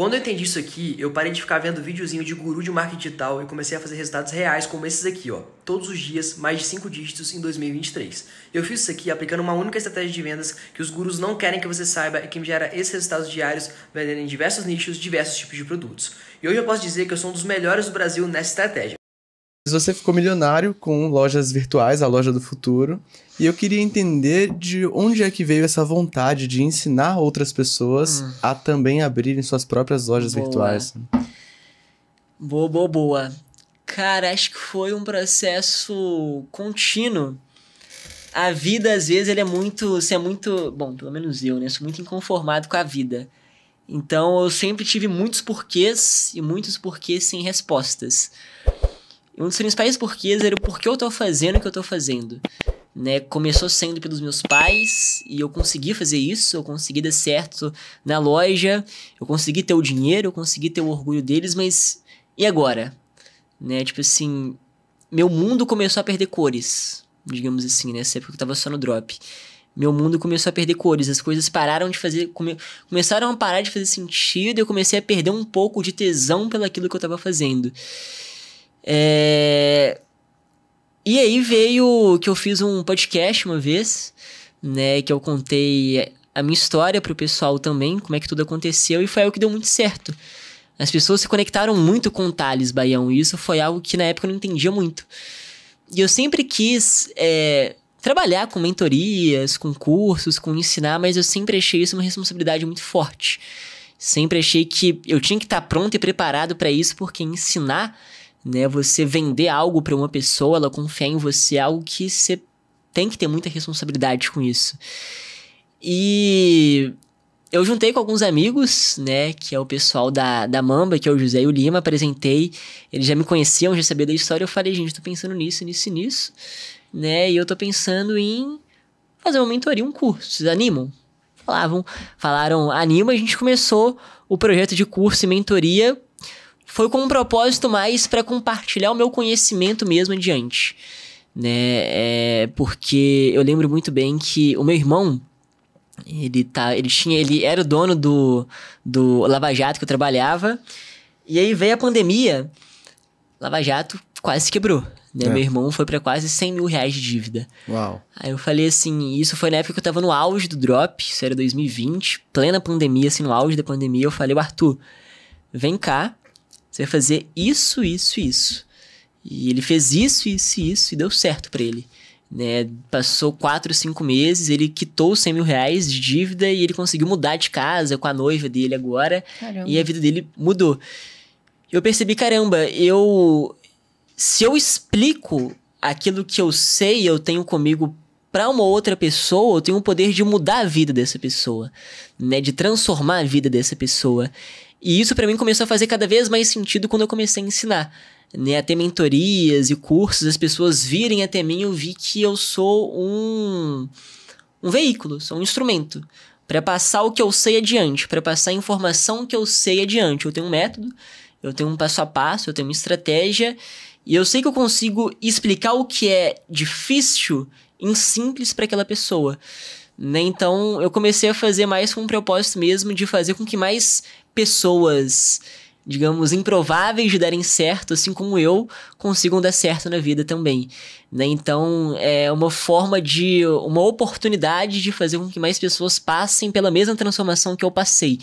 Quando eu entendi isso aqui, eu parei de ficar vendo videozinho de guru de marketing digital e comecei a fazer resultados reais como esses aqui, ó. Todos os dias, mais de 5 dígitos em 2023. Eu fiz isso aqui aplicando uma única estratégia de vendas que os gurus não querem que você saiba e que me gera esses resultados diários vendendo em diversos nichos, diversos tipos de produtos. E hoje eu posso dizer que eu sou um dos melhores do Brasil nessa estratégia. Você ficou milionário com lojas virtuais, a loja do futuro, e eu queria entender de onde é que veio essa vontade de ensinar outras pessoas hum. a também abrirem suas próprias lojas boa. virtuais. Boa, boa, boa. Cara, acho que foi um processo contínuo. A vida, às vezes, ele é muito. Você é muito. Bom, pelo menos eu, né? Sou muito inconformado com a vida. Então eu sempre tive muitos porquês e muitos porquês sem respostas. Um dos principais porquês era o porquê eu tô fazendo o que eu tô fazendo. Né? Começou sendo pelos meus pais e eu consegui fazer isso, eu consegui dar certo na loja, eu consegui ter o dinheiro, eu consegui ter o orgulho deles, mas e agora? Né? Tipo assim, meu mundo começou a perder cores, digamos assim, nessa época eu tava só no drop. Meu mundo começou a perder cores, as coisas pararam de fazer. Come, começaram a parar de fazer sentido, eu comecei a perder um pouco de tesão aquilo que eu tava fazendo. É... E aí veio que eu fiz um podcast uma vez, né? Que eu contei a minha história pro pessoal também, como é que tudo aconteceu, e foi algo que deu muito certo. As pessoas se conectaram muito com o Thales Baião, e isso foi algo que na época eu não entendia muito. E eu sempre quis é, trabalhar com mentorias, com cursos, com ensinar, mas eu sempre achei isso uma responsabilidade muito forte. Sempre achei que eu tinha que estar pronto e preparado para isso, porque ensinar né? Você vender algo para uma pessoa, ela confiar em você, é algo que você tem que ter muita responsabilidade com isso. E eu juntei com alguns amigos, né, que é o pessoal da, da Mamba, que é o José e o Lima, apresentei, eles já me conheciam, já sabiam da história, eu falei, gente, tô pensando nisso, nisso e nisso, né, e eu tô pensando em fazer uma mentoria, um curso, vocês animam? Falavam, falaram, anima, a gente começou o projeto de curso e mentoria foi com um propósito mais para compartilhar o meu conhecimento mesmo adiante. Né? É, porque eu lembro muito bem que o meu irmão, ele, tá, ele, tinha, ele era o dono do, do Lava Jato que eu trabalhava. E aí veio a pandemia, Lava Jato quase quebrou. Né? É. Meu irmão foi para quase 100 mil reais de dívida. Uau. Aí eu falei assim, isso foi na época que eu tava no auge do drop, isso era 2020, plena pandemia, assim, no auge da pandemia. Eu falei, Arthur, vem cá, você vai fazer isso, isso, isso. E ele fez isso, isso, isso e deu certo para ele. Né? Passou quatro, cinco meses, ele quitou 100 mil reais de dívida e ele conseguiu mudar de casa com a noiva dele agora. Caramba. E a vida dele mudou. Eu percebi, caramba, eu. Se eu explico aquilo que eu sei, eu tenho comigo para uma outra pessoa, eu tenho o poder de mudar a vida dessa pessoa, né? De transformar a vida dessa pessoa. E isso para mim começou a fazer cada vez mais sentido quando eu comecei a ensinar. Né, até mentorias e cursos, as pessoas virem até mim, eu vi que eu sou um, um veículo, sou um instrumento para passar o que eu sei adiante, para passar a informação que eu sei adiante. Eu tenho um método, eu tenho um passo a passo, eu tenho uma estratégia e eu sei que eu consigo explicar o que é difícil em simples para aquela pessoa. Né? Então eu comecei a fazer mais com um propósito mesmo de fazer com que mais pessoas, digamos, improváveis de darem certo, assim como eu, consigam dar certo na vida também. Né? Então, é uma forma de. uma oportunidade de fazer com que mais pessoas passem pela mesma transformação que eu passei.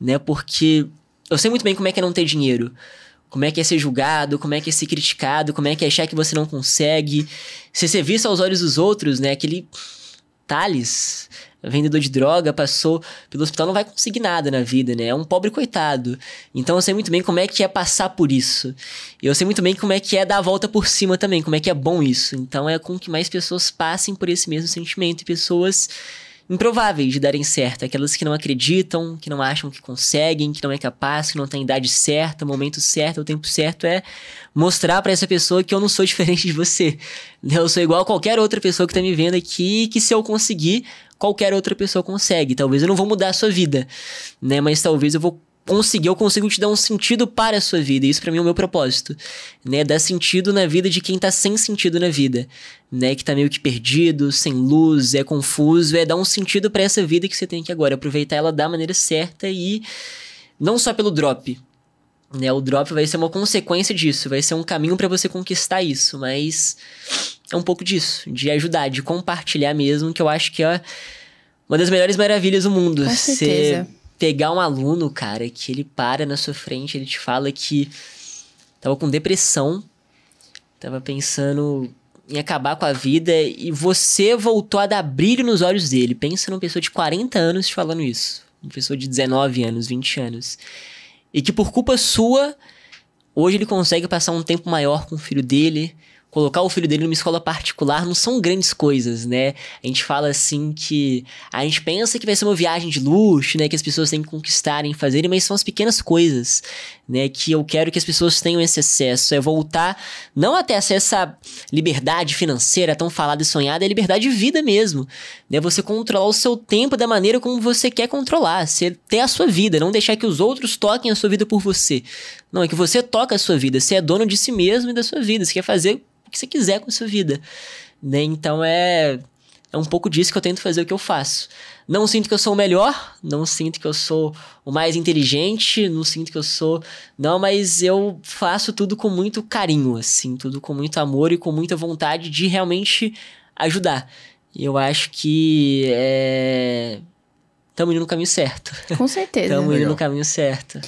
Né? Porque eu sei muito bem como é que é não ter dinheiro. Como é que é ser julgado, como é que é ser criticado, como é que é achar que você não consegue. Se ser visto aos olhos dos outros, né? Aquele. Tales, vendedor de droga, passou pelo hospital, não vai conseguir nada na vida, né? É um pobre coitado. Então eu sei muito bem como é que é passar por isso. E eu sei muito bem como é que é dar a volta por cima também, como é que é bom isso. Então é com que mais pessoas passem por esse mesmo sentimento e pessoas improváveis de darem certo, aquelas que não acreditam, que não acham que conseguem, que não é capaz, que não tem idade certa, momento certo, o tempo certo é mostrar para essa pessoa que eu não sou diferente de você. Eu sou igual a qualquer outra pessoa que tá me vendo aqui, que se eu conseguir, qualquer outra pessoa consegue. Talvez eu não vou mudar a sua vida, né? Mas talvez eu vou conseguir, eu consigo te dar um sentido para a sua vida. Isso para mim é o meu propósito, né? Dar sentido na vida de quem tá sem sentido na vida, né? Que tá meio que perdido, sem luz, é confuso, é dar um sentido para essa vida que você tem aqui agora, aproveitar ela da maneira certa e não só pelo drop, né? O drop vai ser uma consequência disso, vai ser um caminho para você conquistar isso, mas é um pouco disso, de ajudar, de compartilhar mesmo, que eu acho que é uma das melhores maravilhas do mundo. Com Você pegar um aluno, cara, que ele para na sua frente, ele te fala que tava com depressão, tava pensando em acabar com a vida e você voltou a dar brilho nos olhos dele. Pensa numa pessoa de 40 anos te falando isso. Uma pessoa de 19 anos, 20 anos. E que por culpa sua, hoje ele consegue passar um tempo maior com o filho dele, colocar o filho dele numa escola particular não são grandes coisas, né? A gente fala assim que a gente pensa que vai ser uma viagem de luxo, né? Que as pessoas têm que conquistarem, fazerem, mas são as pequenas coisas, né? Que eu quero que as pessoas tenham esse acesso. É voltar não até essa liberdade financeira tão falada e sonhada, é liberdade de vida mesmo, né? Você controlar o seu tempo da maneira como você quer controlar, você ter a sua vida, não deixar que os outros toquem a sua vida por você, não, é que você toca a sua vida, você é dono de si mesmo e da sua vida, você quer fazer o que você quiser com a sua vida. Né? Então é, é um pouco disso que eu tento fazer o que eu faço. Não sinto que eu sou o melhor, não sinto que eu sou o mais inteligente, não sinto que eu sou. Não, mas eu faço tudo com muito carinho, assim, tudo com muito amor e com muita vontade de realmente ajudar. Eu acho que é. Estamos indo no caminho certo. Com certeza. Estamos indo no caminho certo.